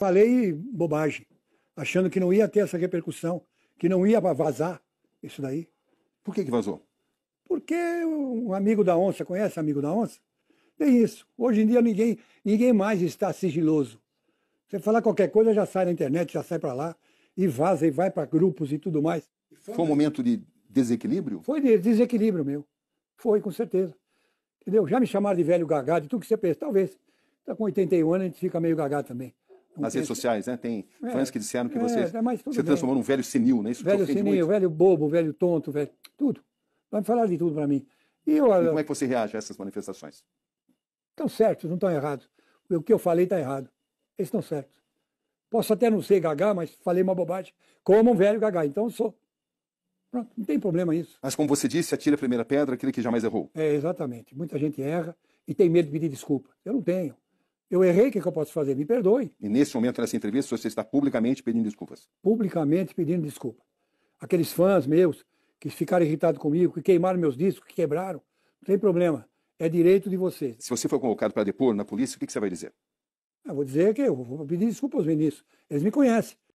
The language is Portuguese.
Falei bobagem, achando que não ia ter essa repercussão, que não ia vazar isso daí. Por que, que vazou? Porque um amigo da onça, conhece amigo da onça? Tem isso. Hoje em dia ninguém, ninguém mais está sigiloso. Você falar qualquer coisa já sai na internet, já sai para lá e vaza e vai para grupos e tudo mais. foi, foi um momento de desequilíbrio? Foi de desequilíbrio meu. Foi, com certeza. Entendeu? Já me chamaram de velho gagá, de tudo que você pensa. Talvez. Tá com 81 anos, a gente fica meio gagá também nas redes sociais, né? Tem é, fãs que disseram que é, você é, se transformou num velho senil, né? Isso velho senil, muito. velho bobo, velho tonto, velho. Tudo. Vai falar de tudo para mim. E, eu, e ah, como é que você reage a essas manifestações? Estão certos, não estão errados. O que eu falei está errado. Eles estão certos. Posso até não ser gagá, mas falei uma bobagem. Como um velho gagá, então eu sou. Pronto, não tem problema isso. Mas como você disse, atira a primeira pedra, aquele que jamais errou. É, exatamente. Muita gente erra e tem medo de pedir desculpa. Eu não tenho. Eu errei, o que, é que, eu posso fazer? Me perdoe. E nesse momento, nessa entrevista, você está publicamente pedindo desculpas? Publicamente pedindo desculpa. Aqueles fãs meus que ficaram irritados comigo, que queimaram meus discos, que quebraram, não tem problema. É direito de vocês. Se você for convocado para depor na polícia, o que, que você vai dizer? Eu vou dizer que eu vou pedir desculpas aos ministros. Eles me conhecem.